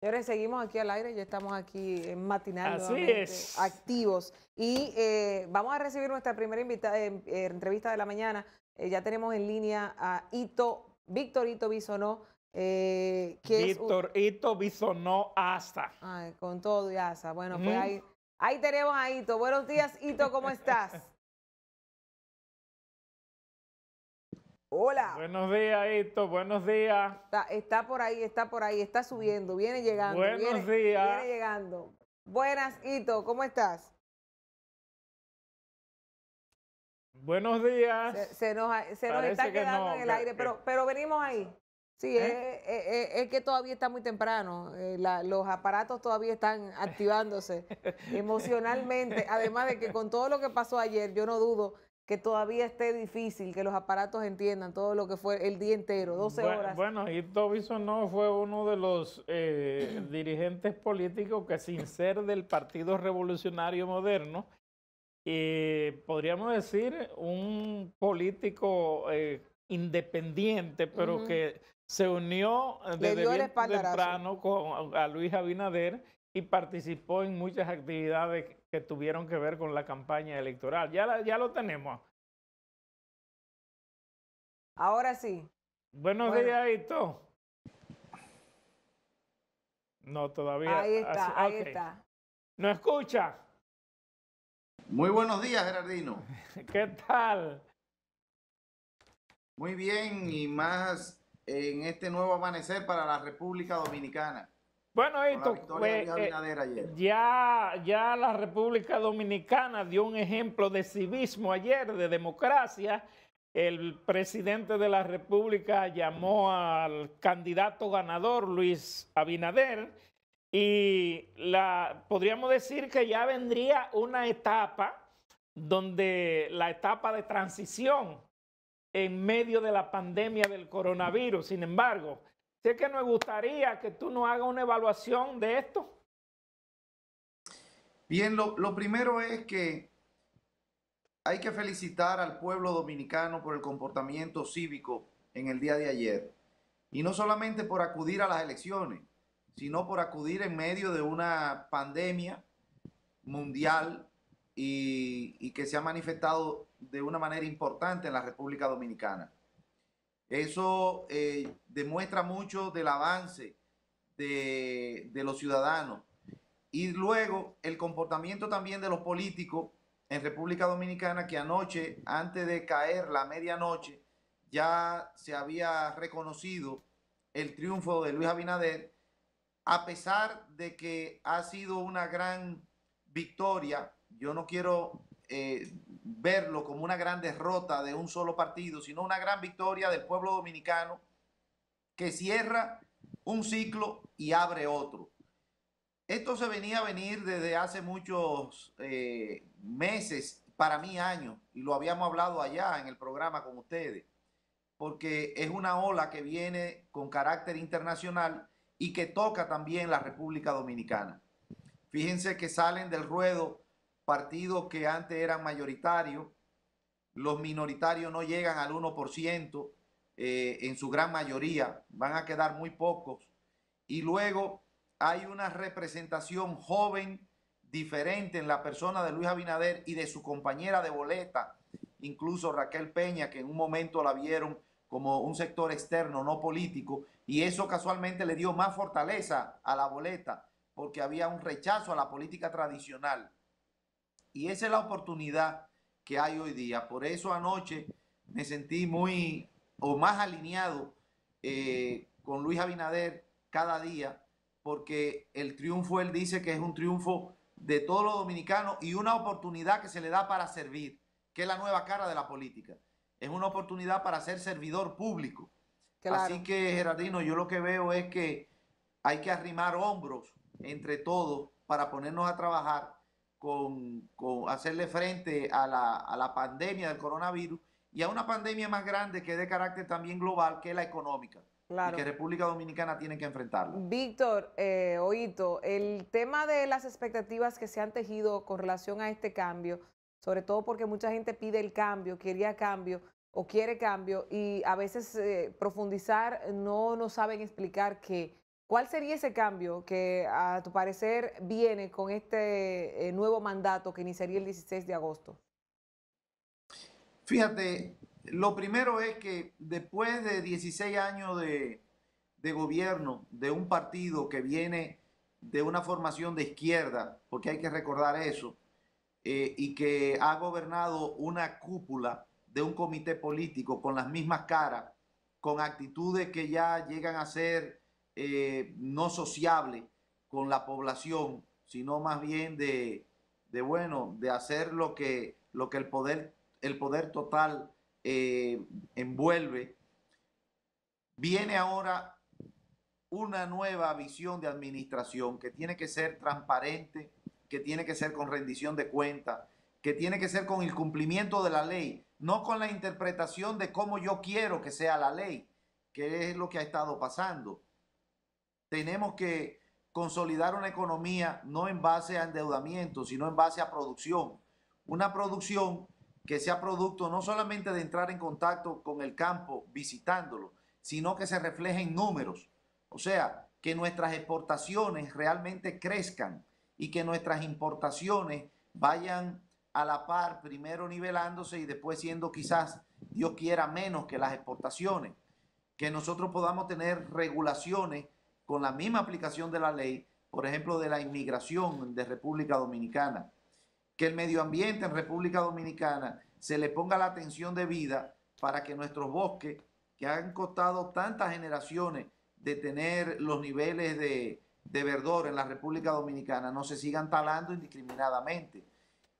Señores, seguimos aquí al aire, ya estamos aquí en eh, matinal activos. Y eh, vamos a recibir nuestra primera em, eh, entrevista de la mañana. ya tenemos en línea a Ito, Víctor Ito Bisonó. que Víctor es Ito Bisonó Asa. Ay, con todo y Asa. Bueno, pues ahí, ahí tenemos a Ito. Buenos días, Ito, ¿cómo estás? Hola. Buenos días, Hito. Buenos días. Está, por ahí, está por ahí, está subiendo, viene llegando. Buenos días. Viene llegando. Buenas, Hito, ¿cómo estás? Buenos días. Se, nos, está quedando en el aire, pero, pero venimos ahí. Sí, ¿Eh? es, que todavía está muy temprano, eh, los aparatos todavía están activándose emocionalmente, además de que con todo lo que pasó ayer, yo no dudo que todavía esté difícil que los aparatos entiendan todo lo que fue el día entero, 12 horas. Bueno, y Tobiso no fue uno de los eh, dirigentes políticos que sin ser del Partido Revolucionario Moderno, eh, podríamos decir un político eh, independiente, pero que se unió desde bien temprano con, a Luis Abinader y participó en muchas actividades que tuvieron que ver con la campaña electoral. Ya, ya lo tenemos. Ahora sí. Buenos días, Hito. No, todavía. Ahí está, ahí está. ¿No escucha? Muy buenos días, Gerardino. ¿Qué tal? Muy bien y más en este nuevo amanecer para la República Dominicana. Bueno, eh, ya, ya la República Dominicana dio un ejemplo de civismo ayer, de democracia. El presidente de la República llamó al candidato ganador, Luis Abinader, y podríamos decir que ya vendría una etapa donde la etapa de transición en medio de la pandemia del coronavirus. Sin embargo, Sé que me gustaría que tú nos hagas una evaluación de esto. Bien, lo, primero es que hay que felicitar al pueblo dominicano por el comportamiento cívico en el día de ayer. Y no solamente por acudir a las elecciones, sino por acudir en medio de una pandemia mundial y que se ha manifestado de una manera importante en la República Dominicana. Eso eh, demuestra mucho del avance de los ciudadanos. Y luego el comportamiento también de los políticos en República Dominicana, que anoche, antes de caer la medianoche, ya se había reconocido el triunfo de Luis Abinader, a pesar de que ha sido una gran victoria. Yo no quiero eh, verlo como una gran derrota de un solo partido, sino una gran victoria del pueblo dominicano que cierra un ciclo y abre otro. Esto se venía a venir desde hace muchos eh, meses, para mí años, y lo habíamos hablado allá en el programa con ustedes, porque es una ola que viene con carácter internacional y que toca también la República Dominicana. Fíjense que salen del ruedo partidos que antes eran mayoritarios, los minoritarios no llegan al 1%, eh, en su gran mayoría, van a quedar muy pocos. Y luego hay una representación joven diferente en la persona de Luis Abinader y de su compañera de boleta, incluso Raquel Peña, que en un momento la vieron como un sector externo, no político, y eso casualmente le dio más fortaleza a la boleta, porque había un rechazo a la política tradicional. Y esa es la oportunidad que hay hoy día. Por eso anoche me sentí muy o más alineado eh, con Luis Abinader cada día, porque el triunfo, él dice que es un triunfo de todos los dominicanos y una oportunidad que se le da para servir, que es la nueva cara de la política. Es una oportunidad para ser servidor público. Así que, Gerardino, yo lo que veo es que hay que arrimar hombros entre todos para ponernos a trabajar con, hacerle frente a la, a la pandemia del coronavirus y a una pandemia más grande que es de carácter también global, que es la económica. Y que República Dominicana tiene que enfrentarlo. Víctor, eh, Oito, el tema de las expectativas que se han tejido con relación a este cambio, sobre todo porque mucha gente pide el cambio, quería cambio o quiere cambio y a veces eh, profundizar no nos saben explicar qué. ¿Cuál sería ese cambio que, a tu parecer, viene con este eh, nuevo mandato que iniciaría el 16 de agosto? Fíjate, lo primero es que después de 16 años de, gobierno de un partido que viene de una formación de izquierda, porque hay que recordar eso, eh, y que ha gobernado una cúpula de un comité político con las mismas caras, con actitudes que ya llegan a ser eh, no sociable con la población, sino más bien de, bueno, de hacer lo que, lo que el, poder, el poder total eh, envuelve. Viene ahora una nueva visión de administración que tiene que ser transparente, que tiene que ser con rendición de cuentas, que tiene que ser con el cumplimiento de la ley, no con la interpretación de cómo yo quiero que sea la ley, que es lo que ha estado pasando tenemos que consolidar una economía no en base a endeudamiento, sino en base a producción. Una producción que sea producto no solamente de entrar en contacto con el campo visitándolo, sino que se refleje en números. O sea, que nuestras exportaciones realmente crezcan y que nuestras importaciones vayan a la par, primero nivelándose y después siendo quizás, Dios quiera, menos que las exportaciones. Que nosotros podamos tener regulaciones con la misma aplicación de la ley, por ejemplo, de la inmigración de República Dominicana. Que el medio ambiente en República Dominicana se le ponga la atención debida para que nuestros bosques, que han costado tantas generaciones de tener los niveles de, de verdor en la República Dominicana, no se sigan talando indiscriminadamente.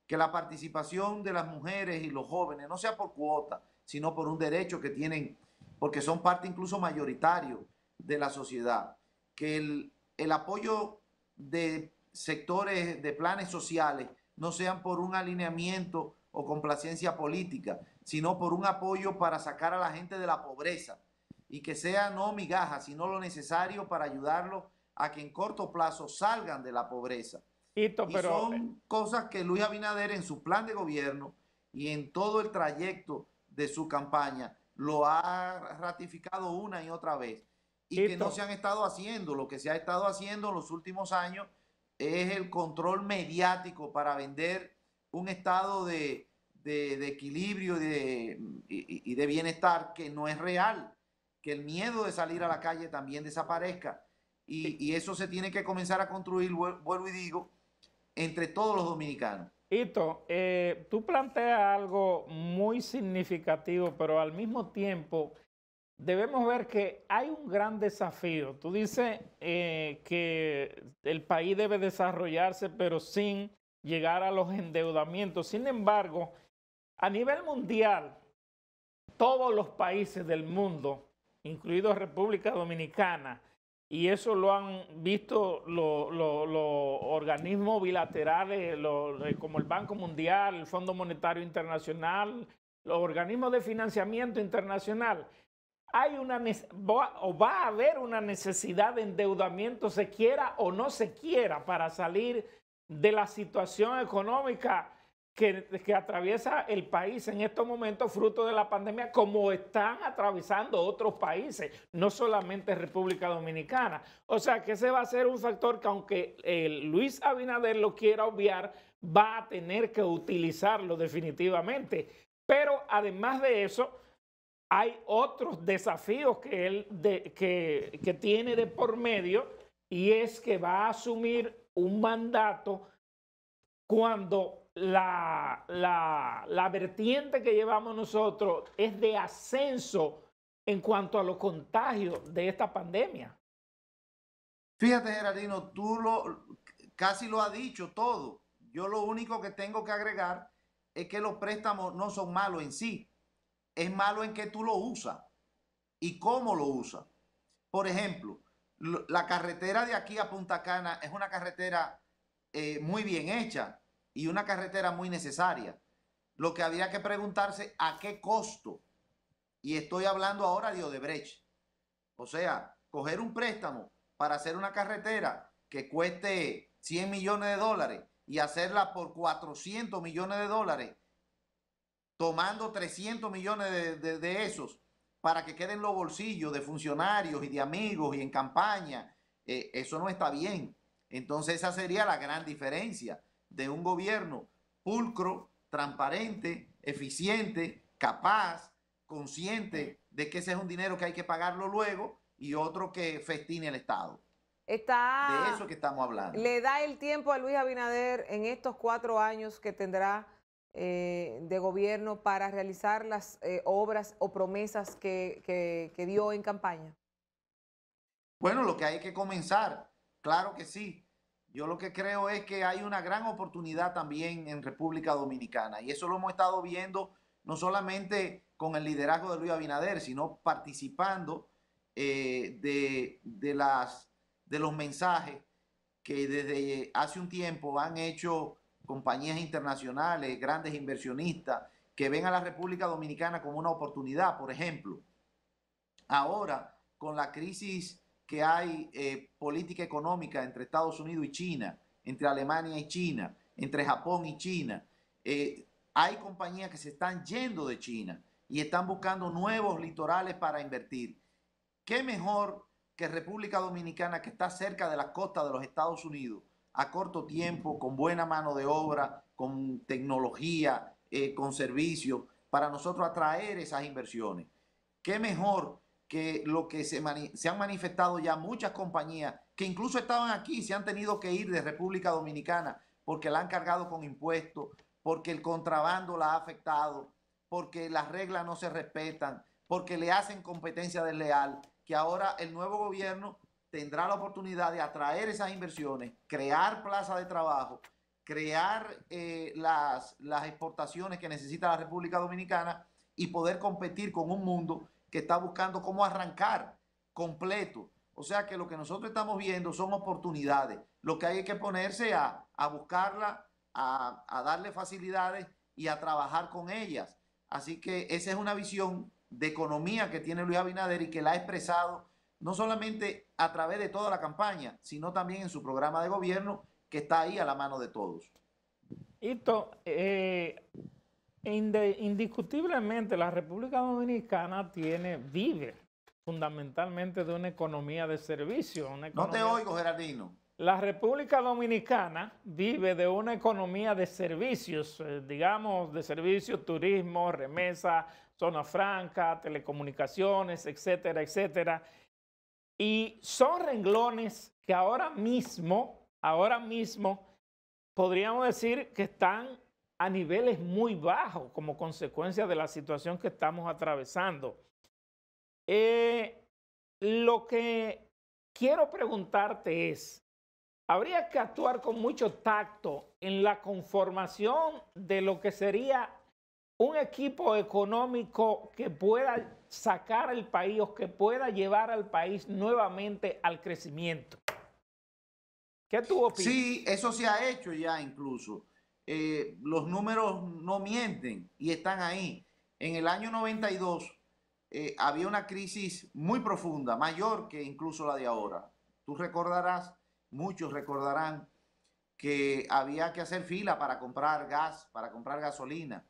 Que la participación de las mujeres y los jóvenes no sea por cuota, sino por un derecho que tienen, porque son parte incluso mayoritario de la sociedad que el, el apoyo de sectores, de planes sociales, no sean por un alineamiento o complacencia política, sino por un apoyo para sacar a la gente de la pobreza y que sea no migaja, sino lo necesario para ayudarlos a que en corto plazo salgan de la pobreza. y son eh, cosas que Luis Abinader en su plan de gobierno y en todo el trayecto de su campaña lo ha ratificado una y otra vez y que no se han estado haciendo. Lo que se ha estado haciendo en los últimos años es el control mediático para vender un estado de, equilibrio y de, bienestar que no es real, que el miedo de salir a la calle también desaparezca. Y, eso se tiene que comenzar a construir, vuelvo y digo, entre todos los dominicanos. Ito, eh, tú planteas algo muy significativo, pero al mismo tiempo debemos ver que hay un gran desafío. Tú dices eh, que el país debe desarrollarse, pero sin llegar a los endeudamientos. Sin embargo, a nivel mundial, todos los países del mundo, incluido República Dominicana, y eso lo han visto los organismos bilaterales eh, como el Banco Mundial, el Fondo Monetario Internacional, los organismos de financiamiento internacional, hay una o va a haber una necesidad de endeudamiento, se quiera o no se quiera, para salir de la situación económica que, atraviesa el país en estos momentos, fruto de la pandemia, como están atravesando otros países, no solamente República Dominicana. O sea que ese va a ser un factor que aunque eh, Luis Abinader lo quiera obviar, va a tener que utilizarlo definitivamente. Pero además de eso, hay otros desafíos que él que, tiene de por medio y es que va a asumir un mandato cuando la, vertiente que llevamos nosotros es de ascenso en cuanto a los contagios de esta pandemia. Fíjate, Gerardino, tú lo, casi lo has dicho todo. Yo lo único que tengo que agregar es que los préstamos no son malos en sí es malo en que tú lo usas y cómo lo usas. Por ejemplo, la carretera de aquí a Punta Cana es una carretera eh, muy bien hecha y una carretera muy necesaria. Lo que había que preguntarse a qué costo. Y estoy hablando ahora de Odebrecht. O sea, coger un préstamo para hacer una carretera que cueste 100 millones de dólares y hacerla por 400 millones de dólares tomando 300 millones de, esos para que queden los bolsillos de funcionarios y de amigos y en campaña. Eh, eso no está bien. Entonces esa sería la gran diferencia de un gobierno pulcro, transparente, eficiente, capaz, consciente de que ese es un dinero que hay que pagarlo luego y otro que festine el Estado. de eso que estamos hablando. Le da el tiempo a Luis Abinader en estos cuatro años que tendrá eh, de gobierno para realizar las eh, obras o promesas que, dio en campaña? Bueno, lo que hay que comenzar, claro que sí. Yo lo que creo es que hay una gran oportunidad también en República Dominicana y eso lo hemos estado viendo no solamente con el liderazgo de Luis Abinader, sino participando eh, de, las, de los mensajes que desde hace un tiempo han hecho compañías internacionales, grandes inversionistas que ven a la República Dominicana como una oportunidad, por ejemplo. Ahora, con la crisis que hay eh, política económica entre Estados Unidos y China, entre Alemania y China, entre Japón y China, eh, hay compañías que se están yendo de China y están buscando nuevos litorales para invertir. ¿Qué mejor que República Dominicana, que está cerca de la costa de los Estados Unidos, a corto tiempo, con buena mano de obra, con tecnología, eh, con servicios, para nosotros atraer esas inversiones. ¿Qué mejor que lo que se, se han manifestado ya muchas compañías que incluso estaban aquí, se han tenido que ir de República Dominicana porque la han cargado con impuestos, porque el contrabando la ha afectado, porque las reglas no se respetan, porque le hacen competencia desleal, que ahora el nuevo gobierno tendrá la oportunidad de atraer esas inversiones, crear plazas de trabajo, crear eh, las, exportaciones que necesita la República Dominicana y poder competir con un mundo que está buscando cómo arrancar completo. O sea que lo que nosotros estamos viendo son oportunidades. Lo que hay que ponerse a, buscarla, a, a darle facilidades y a trabajar con ellas. Así que esa es una visión de economía que tiene Luis Abinader y que la ha expresado no solamente a través de toda la campaña, sino también en su programa de gobierno que está ahí a la mano de todos. Hito, eh, indiscutiblemente la República Dominicana tiene, vive fundamentalmente de una economía de servicios no te oigo, Gerardino. La República Dominicana vive de una economía de servicios, eh, digamos, de servicios, turismo, remesa, zona franca, telecomunicaciones, etcétera, etcétera. Y son renglones que ahora mismo, ahora mismo, podríamos decir que están a niveles muy bajos como consecuencia de la situación que estamos atravesando. Eh, lo que quiero preguntarte es, habría que actuar con mucho tacto en la conformación de lo que sería un equipo económico que pueda sacar al país o que pueda llevar al país nuevamente al crecimiento. ¿Qué tuvo? opinas? Sí, eso se ha hecho ya incluso. Eh, los números no mienten y están ahí. En el año 92 eh, había una crisis muy profunda, mayor que incluso la de ahora. Tú recordarás, muchos recordarán que había que hacer fila para comprar gas, para comprar gasolina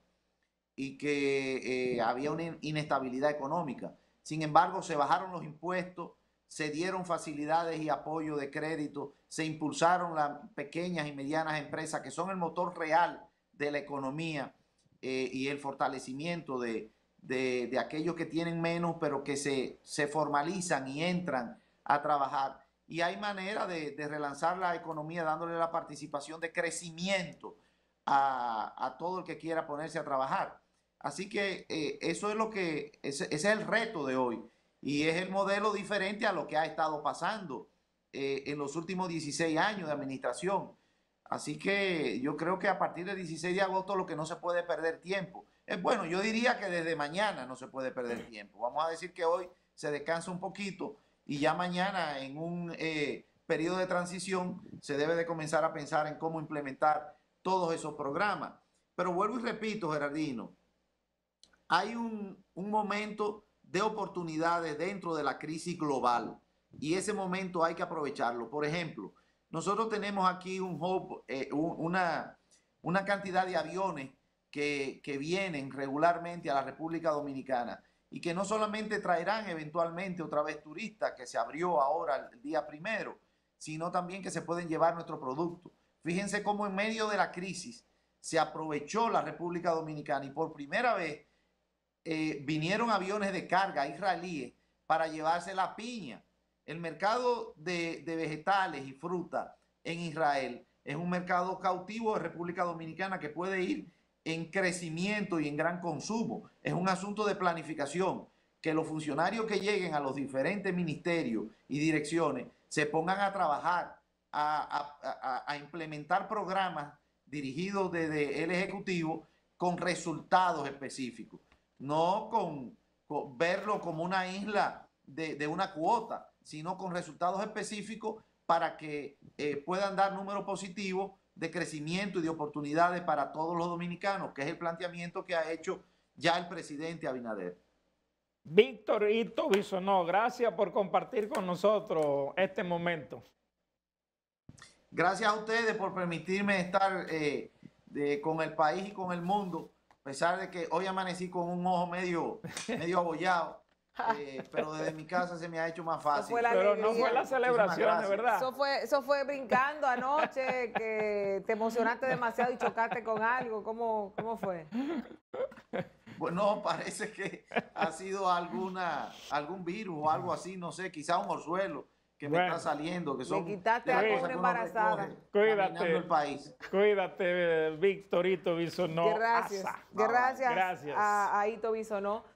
y que eh, había una inestabilidad económica. Sin embargo, se bajaron los impuestos, se dieron facilidades y apoyo de crédito, se impulsaron las pequeñas y medianas empresas que son el motor real de la economía eh, y el fortalecimiento de, aquellos que tienen menos, pero que se, formalizan y entran a trabajar. Y hay manera de, relanzar la economía dándole la participación de crecimiento a, a todo el que quiera ponerse a trabajar. Así que eh, eso es lo que, ese, es el reto de hoy y es el modelo diferente a lo que ha estado pasando eh, en los últimos 16 años de administración. Así que yo creo que a partir del 16 de agosto lo que no se puede perder tiempo. Es eh, bueno, yo diría que desde mañana no se puede perder tiempo. Vamos a decir que hoy se descansa un poquito y ya mañana en un periodo de transición se debe de comenzar a pensar en cómo implementar todos esos programas. Pero vuelvo y repito, Gerardino, hay un, momento de oportunidades dentro de la crisis global y ese momento hay que aprovecharlo. Por ejemplo, nosotros tenemos aquí eh, un una, una cantidad de aviones que, que, vienen regularmente a la República Dominicana y que no solamente traerán eventualmente otra vez turistas, que se abrió ahora el día primero, sino también que se pueden llevar nuestro producto. Fíjense cómo en medio de la crisis se aprovechó la República Dominicana y por primera vez eh, vinieron aviones de carga israelíes para llevarse la piña. El mercado de, vegetales y fruta en Israel es un mercado cautivo de República Dominicana que puede ir en crecimiento y en gran consumo. Es un asunto de planificación, que los funcionarios que lleguen a los diferentes ministerios y direcciones se pongan a trabajar, a implementar programas dirigidos desde el Ejecutivo con resultados específicos no con, verlo como una isla de, una cuota, sino con resultados específicos para que eh, puedan dar números positivos de crecimiento y de oportunidades para todos los dominicanos, que es el planteamiento que ha hecho ya el presidente Abinader. Víctor Ito Bisonó, gracias por compartir con nosotros este momento. Gracias a ustedes por permitirme estar eh, con el país y con el mundo a pesar de que hoy amanecí con un ojo medio, medio abollado. Eh, pero desde mi casa se me ha hecho más fácil. pero no fue la celebración, de verdad. Eso fue, eso fue brincando anoche, que te emocionaste demasiado y chocaste con algo. ¿Cómo, cómo fue? Bueno, parece que ha sido alguna, algún virus o algo así, no sé, quizá un orzuelo que me está saliendo, que son... Me quitaste a una embarazada. Cuídate. El país. Cuídate, eh, Victorito Bisonó. Gracias. Gracias, Gracias. a Ito Bisonó.